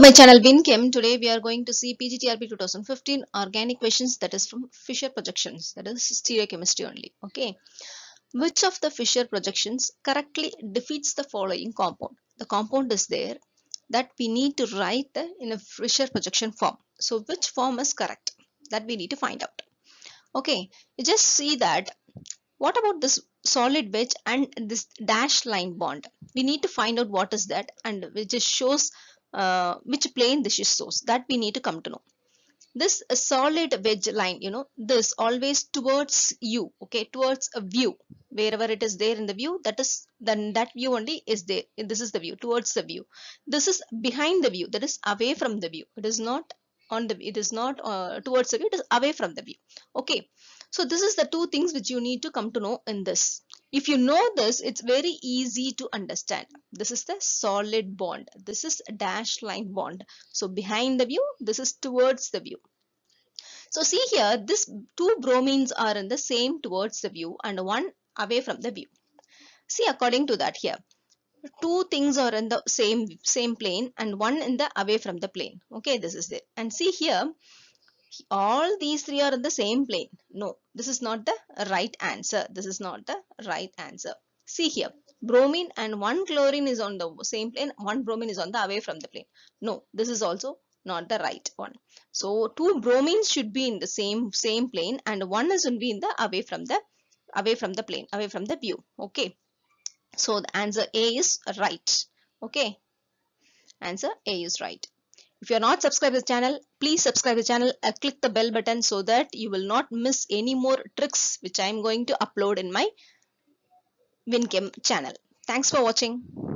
to my channel WinChem. Today we are going to see PGTRP 2015 organic questions that is from Fisher projections that is stereochemistry only. Okay. Which of the Fisher projections correctly defeats the following compound? The compound is there that we need to write in a Fisher projection form. So which form is correct? That we need to find out. Okay. You just see that what about this solid wedge and this dashed line bond? We need to find out what is that and which shows uh, which plane this is source that we need to come to know this solid wedge line you know this always towards you okay towards a view wherever it is there in the view that is then that view only is there this is the view towards the view this is behind the view that is away from the view it is not on the it is not uh, towards the view it is away from the view okay so this is the two things which you need to come to know in this if you know this, it's very easy to understand. This is the solid bond. This is a dashed line bond. So behind the view, this is towards the view. So see here, these two bromines are in the same towards the view and one away from the view. See according to that here, two things are in the same same plane and one in the away from the plane. Okay, this is it. And see here, all these three are in the same plane. No, this is not the right answer. This is not the right answer. See here, bromine and one chlorine is on the same plane, one bromine is on the away from the plane. No, this is also not the right one. So two bromines should be in the same same plane and one is going to be in the away from the away from the plane, away from the view. Okay. So the answer A is right. Okay. Answer A is right. If you are not subscribed to the channel, please subscribe to the channel and click the bell button so that you will not miss any more tricks which I am going to upload in my Winkem channel. Thanks for watching.